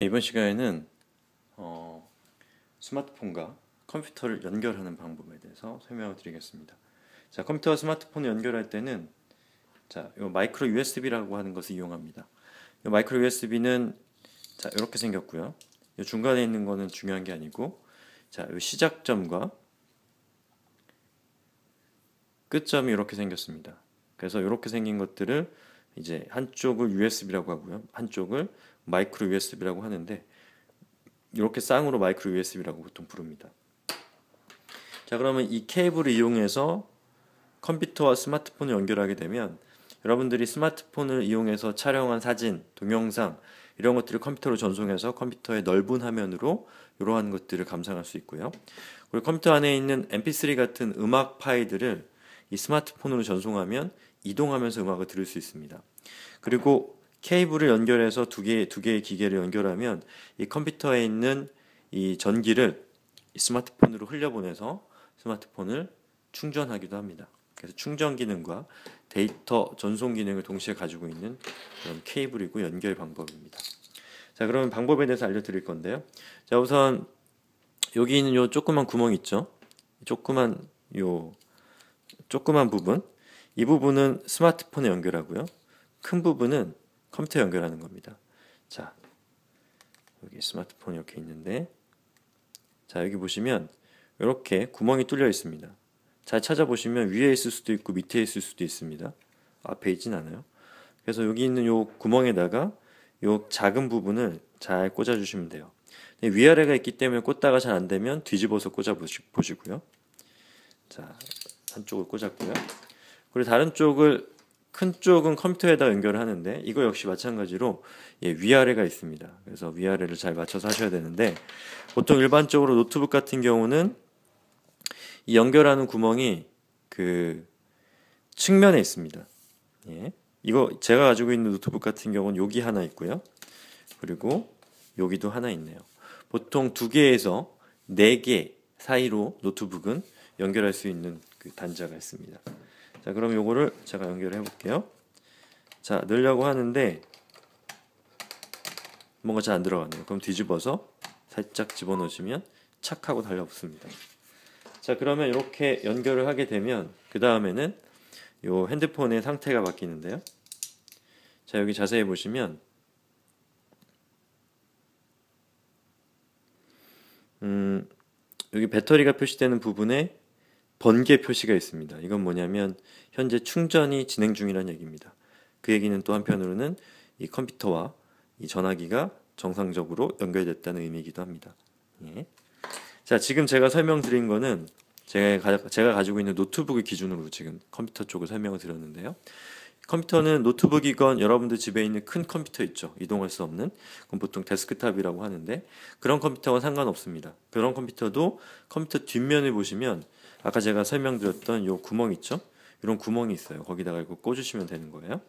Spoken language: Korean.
이번 시간에는 어, 스마트폰과 컴퓨터를 연결하는 방법에 대해서 설명을 드리겠습니다. 자, 컴퓨터와 스마트폰을 연결할 때는 자, 요 마이크로 USB라고 하는 것을 이용합니다. 요 마이크로 USB는 자, 이렇게 생겼고요. 요 중간에 있는 거는 중요한 게 아니고 자, 요 시작점과 끝점이 이렇게 생겼습니다. 그래서 이렇게 생긴 것들을 이제 한쪽을 USB라고 하고요. 한쪽을 마이크로 USB라고 하는데 이렇게 쌍으로 마이크로 USB라고 보통 부릅니다. 자, 그러면 이 케이블을 이용해서 컴퓨터와 스마트폰을 연결하게 되면 여러분들이 스마트폰을 이용해서 촬영한 사진, 동영상 이런 것들을 컴퓨터로 전송해서 컴퓨터의 넓은 화면으로 이러한 것들을 감상할 수 있고요. 그리고 컴퓨터 안에 있는 mp3 같은 음악 파일들을 이 스마트폰으로 전송하면 이동하면서 음악을 들을 수 있습니다. 그리고 케이블을 연결해서 두 개, 두 개의 기계를 연결하면 이 컴퓨터에 있는 이 전기를 스마트폰으로 흘려보내서 스마트폰을 충전하기도 합니다. 그래서 충전 기능과 데이터 전송 기능을 동시에 가지고 있는 그런 케이블이고 연결 방법입니다. 자, 그러면 방법에 대해서 알려드릴 건데요. 자, 우선 여기 있는 요 조그만 구멍 있죠? 조그만 요 조그만 부분 이 부분은 스마트폰에 연결하고요. 큰 부분은 컴퓨터 연결하는 겁니다. 자, 여기 스마트폰 이렇게 있는데, 자, 여기 보시면 이렇게 구멍이 뚫려 있습니다. 잘 찾아보시면 위에 있을 수도 있고 밑에 있을 수도 있습니다. 앞에 있진 않아요. 그래서 여기 있는 요 구멍에다가 요 작은 부분을 잘 꽂아주시면 돼요. 위아래가 있기 때문에 꽂다가 잘 안 되면 뒤집어서 꽂아보시고요. 자, 한쪽을 꽂았고요. 그리고 다른 쪽을 큰 쪽은 컴퓨터에다 연결을 하는데 이거 역시 마찬가지로 예, 위아래가 있습니다. 그래서 위아래를 잘 맞춰서 하셔야 되는데 보통 일반적으로 노트북 같은 경우는 이 연결하는 구멍이 그 측면에 있습니다. 예. 이거 제가 가지고 있는 노트북 같은 경우는 여기 하나 있고요. 그리고 여기도 하나 있네요. 보통 두 개에서 네 개 사이로 노트북은 연결할 수 있는 그 단자가 있습니다. 자, 그럼 요거를 제가 연결해 볼게요. 자, 넣으려고 하는데 뭔가 잘 안 들어가네요. 그럼 뒤집어서 살짝 집어넣으시면 착 하고 달라붙습니다. 자, 그러면 이렇게 연결을 하게 되면 그 다음에는 요 핸드폰의 상태가 바뀌는데요. 자, 여기 자세히 보시면 음, 여기 배터리가 표시되는 부분에 번개 표시가 있습니다. 이건 뭐냐면 현재 충전이 진행 중이라는 얘기입니다. 그 얘기는 또 한편으로는 이 컴퓨터와 이 전화기가 정상적으로 연결됐다는 의미이기도 합니다. 예. 자, 지금 제가 설명드린 거는 제가, 제가 가지고 있는 노트북을 기준으로 지금 컴퓨터 쪽을 설명을 드렸는데요. 컴퓨터는 노트북이건 여러분들 집에 있는 큰 컴퓨터 있죠. 이동할 수 없는. 그럼 보통 데스크탑이라고 하는데 그런 컴퓨터와 상관없습니다. 그런 컴퓨터도 컴퓨터 뒷면을 보시면 아까 제가 설명드렸던 요 구멍 있죠? 이런 구멍이 있어요. 거기다가 이거 꽂으시면 되는 거예요.